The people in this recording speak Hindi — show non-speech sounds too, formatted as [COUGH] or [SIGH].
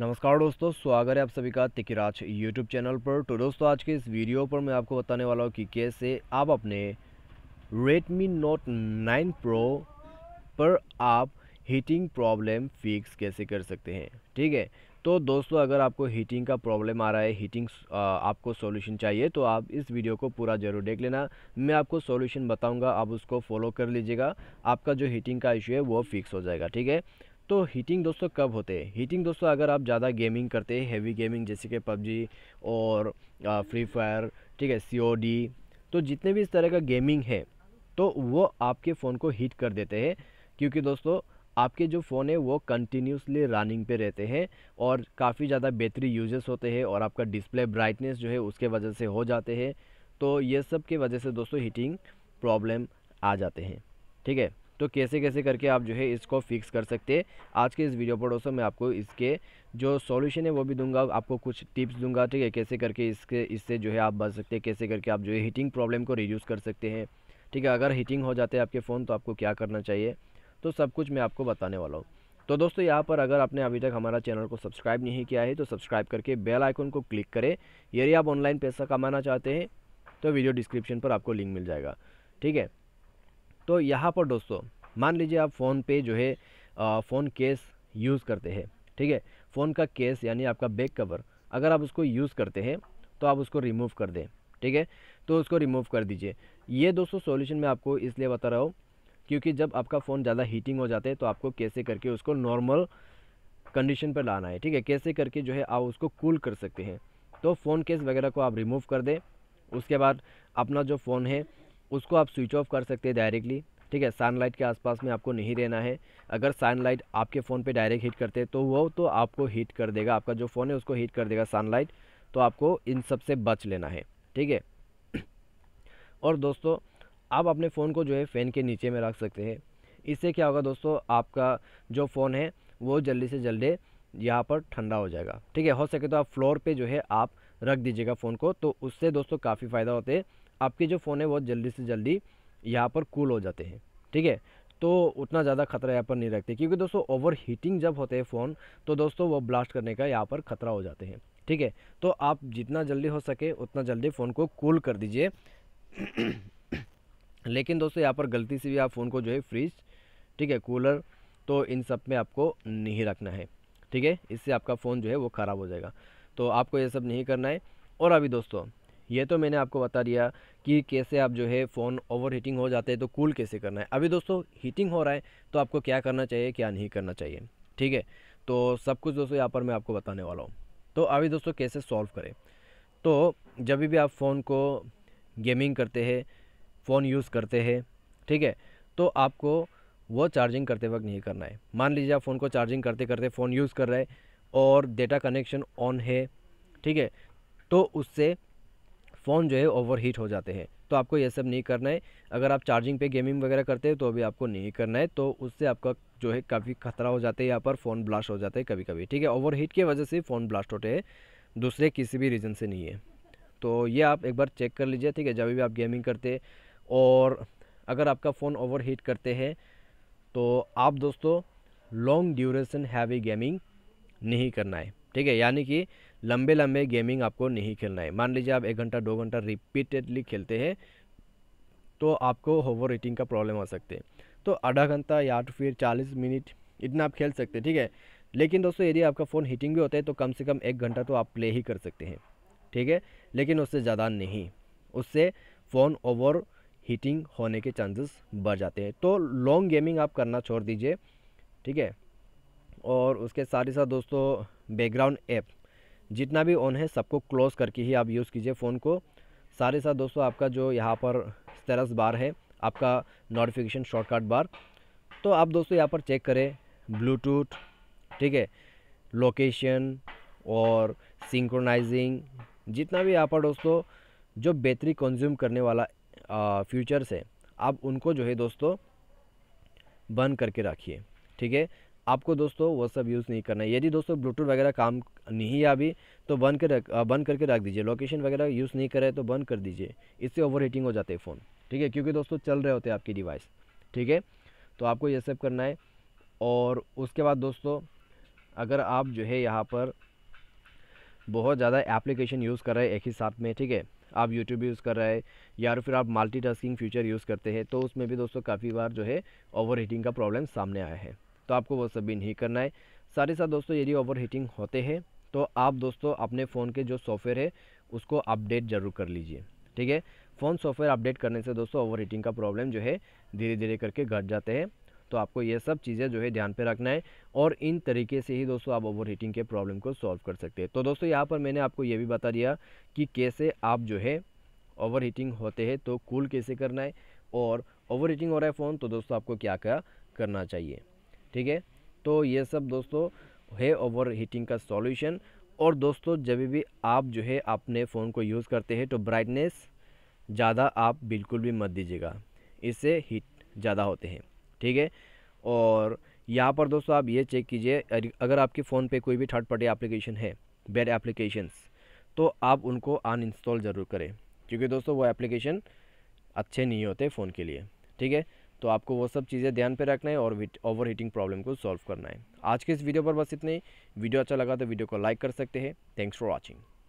नमस्कार दोस्तों स्वागत है आप सभी का तिकराज यूट्यूब चैनल पर तो दोस्तों आज के इस वीडियो पर मैं आपको बताने वाला हूँ कि कैसे आप अपने Redmi Note 9 Pro पर आप हीटिंग प्रॉब्लम फिक्स कैसे कर सकते हैं ठीक है तो दोस्तों अगर आपको हीटिंग का प्रॉब्लम आ रहा है हीटिंग आपको सॉल्यूशन चाहिए तो आप इस वीडियो को पूरा ज़रूर देख लेना मैं आपको सॉल्यूशन बताऊंगा आप उसको फॉलो कर लीजिएगा आपका जो हीटिंग का इशू है वो फिक्स हो जाएगा ठीक है तो हीटिंग दोस्तों कब होते हैं हीटिंग दोस्तों अगर आप ज़्यादा गेमिंग करते हैं हेवी गेमिंग जैसे कि पबजी और फ्री फायर ठीक है सी तो जितने भी इस तरह का गेमिंग है तो वो आपके फ़ोन को हीट कर देते हैं क्योंकि दोस्तों आपके जो फ़ोन है वो कंटिन्यूसली रनिंग पे रहते हैं और काफ़ी ज़्यादा बेहतरी यूजेस होते हैं और आपका डिस्प्ले ब्राइटनेस जो है उसके वजह से हो जाते हैं तो ये सब के वजह से दोस्तों हीटिंग प्रॉब्लम आ जाते हैं ठीक है तो कैसे कैसे करके आप जो है इसको फिक्स कर सकते हैं आज के इस वीडियो पर दोस्तों मैं आपको इसके जो सॉल्यूशन है वो भी दूंगा आपको कुछ टिप्स दूंगा ठीक है कैसे करके इसके इससे जो है आप बच सकते हैं कैसे करके आप जो है हीटिंग प्रॉब्लम को रिड्यूस कर सकते हैं ठीक है अगर हीटिंग हो जाते हैं आपके फ़ोन तो आपको क्या करना चाहिए तो सब कुछ मैं आपको बताने वाला हूँ तो दोस्तों यहाँ पर अगर आपने अभी तक हमारा चैनल को सब्सक्राइब नहीं किया है तो सब्सक्राइब करके बेल आइकन को क्लिक करें यदि आप ऑनलाइन पैसा कमाना चाहते हैं तो वीडियो डिस्क्रिप्शन पर आपको लिंक मिल जाएगा ठीक है तो यहाँ पर दोस्तों मान लीजिए आप फ़ोन पे जो है फ़ोन केस यूज़ करते हैं ठीक है फ़ोन का केस यानी आपका बैक कवर अगर आप उसको यूज़ करते हैं तो आप उसको रिमूव कर दें ठीक है तो उसको रिमूव कर दीजिए ये दोस्तों सॉल्यूशन मैं आपको इसलिए बता रहा हूँ क्योंकि जब आपका फ़ोन ज़्यादा हीटिंग हो जाता है तो आपको कैसे करके उसको नॉर्मल कंडीशन पर लाना है ठीक है कैसे करके जो है आप उसको कूल कर सकते हैं तो फ़ोन केस वगैरह को आप रिमूव कर दें उसके बाद अपना जो फ़ोन है उसको आप स्विच ऑफ कर सकते हैं डायरेक्टली ठीक है सनलाइट के आसपास में आपको नहीं रहना है अगर सनलाइट आपके फ़ोन पे डायरेक्ट हीट करते हैं तो वो तो आपको हीट कर देगा आपका जो फ़ोन है उसको हीट कर देगा सनलाइट तो आपको इन सब से बच लेना है ठीक है [CLEARS THROAT] और दोस्तों आप अपने फ़ोन को जो है फ़ैन के नीचे में रख सकते हैं इससे क्या होगा दोस्तों आपका जो फ़ोन है वो जल्दी से जल्दी यहाँ पर ठंडा हो जाएगा ठीक है हो सके तो आप फ्लोर पे जो है आप रख दीजिएगा फ़ोन को तो उससे दोस्तों काफ़ी फ़ायदा होते हैं आपके जो फ़ोन है बहुत जल्दी से जल्दी यहाँ पर कूल हो जाते हैं ठीक है तो उतना ज़्यादा खतरा यहाँ पर नहीं रखते क्योंकि दोस्तों ओवर हीटिंग जब होते हैं फ़ोन तो दोस्तों वो ब्लास्ट करने का यहाँ पर खतरा हो जाते हैं ठीक है तो आप जितना जल्दी हो सके उतना जल्दी फ़ोन को कूल कर दीजिए [COUGHS] लेकिन दोस्तों यहाँ पर गलती से भी आप फ़ोन को जो है फ्रिज ठीक है कूलर तो इन सब में आपको नहीं रखना है ठीक है इससे आपका फ़ोन जो है वो ख़राब हो जाएगा तो आपको ये सब नहीं करना है और अभी दोस्तों ये तो मैंने आपको बता दिया कि कैसे आप जो है फ़ोन ओवर हीटिंग हो जाते हैं तो कूल कैसे करना है अभी दोस्तों हीटिंग हो रहा है तो आपको क्या करना चाहिए क्या नहीं करना चाहिए ठीक है तो सब कुछ दोस्तों यहाँ पर मैं आपको बताने वाला हूँ तो अभी दोस्तों कैसे सॉल्व करें तो जब भी आप फ़ोन को गेमिंग करते हैं फ़ोन यूज़ करते हैं ठीक है तो आपको वो चार्जिंग करते वक्त नहीं करना है मान लीजिए आप फ़ोन को चार्जिंग करते करते फ़ोन यूज़ कर रहे हैं और डेटा कनेक्शन ऑन है ठीक है तो उससे फ़ोन जो है ओवर हीट हो जाते हैं तो आपको ये सब नहीं करना है अगर आप चार्जिंग पे गेमिंग वगैरह करते हैं तो अभी आपको नहीं करना है तो उससे आपका जो है काफ़ी खतरा हो जाता है यहाँ पर फ़ोन ब्लास्ट हो जाता है कभी कभी ठीक है ओवर हीट की वजह से फ़ोन ब्लास्ट होते हैं दूसरे किसी भी रीज़न से नहीं है तो ये आप एक बार चेक कर लीजिए ठीक है जब भी आप गेमिंग करते और अगर आपका फ़ोन ओवर हीट करते हैं तो आप दोस्तों लॉन्ग ड्यूरेशन हैवी गेमिंग नहीं करना है ठीक है यानी कि लंबे लंबे गेमिंग आपको नहीं खेलना है मान लीजिए आप एक घंटा दो घंटा रिपीटेडली खेलते हैं तो आपको ओवर हीटिंग का प्रॉब्लम आ सकते हैं तो आधा घंटा या तो फिर चालीस मिनट इतना आप खेल सकते हैं ठीक है लेकिन दोस्तों यदि आपका फ़ोन हीटिंग भी होता है तो कम से कम एक घंटा तो आप प्ले ही कर सकते हैं ठीक है लेकिन उससे ज़्यादा नहीं उससे फ़ोन ओवर हीटिंग होने के चांसेस बढ़ जाते हैं तो लॉन्ग गेमिंग आप करना छोड़ दीजिए ठीक है और उसके साथ ही साथ दोस्तों बैकग्राउंड ऐप जितना भी ऑन है सबको क्लोज़ करके ही आप यूज़ कीजिए फ़ोन को सारे साथ दोस्तों आपका जो यहाँ पर स्टेटस बार है आपका नोटिफिकेशन शॉर्टकट बार तो आप दोस्तों यहाँ पर चेक करें ब्लूटूथ ठीक है लोकेशन और सिंक्रोनाइजिंग जितना भी यहाँ पर दोस्तों जो बैटरी कंज्यूम करने वाला फ्यूचर्स है आप उनको जो है दोस्तों बंद करके रखिए ठीक है आपको दोस्तों व्हाट्सअप सब यूज़ नहीं करना है यदि दोस्तों ब्लूटूथ वगैरह काम नहीं अभी तो बंद कर बंद करके रख दीजिए लोकेशन वगैरह यूज़ नहीं करे तो बंद कर दीजिए इससे ओवर हीटिंग हो जाते हैं फ़ोन ठीक है क्योंकि दोस्तों चल रहे होते हैं आपकी डिवाइस ठीक है तो आपको ये सब करना है और उसके बाद दोस्तों अगर आप जो है यहाँ पर बहुत ज़्यादा एप्लीकेशन यूज़ कर रहे हैं एक ही साथ में ठीक है आप यूट्यूब यूज़ कर रहे हैं या फिर आप मल्टीटास्किंग फ्यूचर यूज़ करते हैं तो उसमें भी दोस्तों काफ़ी बार जो है ओवर हीटिंग का प्रॉब्लम सामने आया है तो आपको वो सभी नहीं करना है साथ ही साथ दोस्तों यदि ओवर हीटिंग होते हैं तो आप दोस्तों अपने फ़ोन के जो सॉफ्टवेयर है उसको अपडेट जरूर कर लीजिए ठीक है फ़ोन सॉफ्टवेयर अपडेट करने से दोस्तों ओवर हीटिंग का प्रॉब्लम जो है धीरे धीरे करके घट जाते हैं तो आपको ये सब चीज़ें जो है ध्यान पे रखना है और इन तरीके से ही दोस्तों आप ओवर हीटिंग के प्रॉब्लम को सॉल्व कर सकते हैं तो दोस्तों यहाँ पर मैंने आपको ये भी बता दिया कि कैसे आप जो है ओवर हीटिंग होते हैं तो कूल कैसे करना है और ओवर हीटिंग हो रहा है फ़ोन तो दोस्तों आपको क्या क्या करना चाहिए ठीक है तो ये सब दोस्तों है ओवर हीटिंग का सॉल्यूशन और दोस्तों जब भी आप जो है अपने फ़ोन को यूज़ करते हैं तो ब्राइटनेस ज़्यादा आप बिल्कुल भी मत दीजिएगा इससे हीट ज़्यादा होते हैं ठीक है और यहाँ पर दोस्तों आप ये चेक कीजिए अगर आपके फ़ोन पे कोई भी थर्ड पार्टी एप्लीकेशन है बैड एप्लीकेशंस तो आप उनको अनइंस्टॉल ज़रूर करें क्योंकि दोस्तों वो एप्लीकेशन अच्छे नहीं होते फ़ोन के लिए ठीक है तो आपको वो सब चीज़ें ध्यान पे रखना है और ओवर हीटिंग प्रॉब्लम को सॉल्व करना है आज के इस वीडियो पर बस इतने वीडियो अच्छा लगा तो वीडियो को लाइक कर सकते हैं थैंक्स फॉर वॉचिंग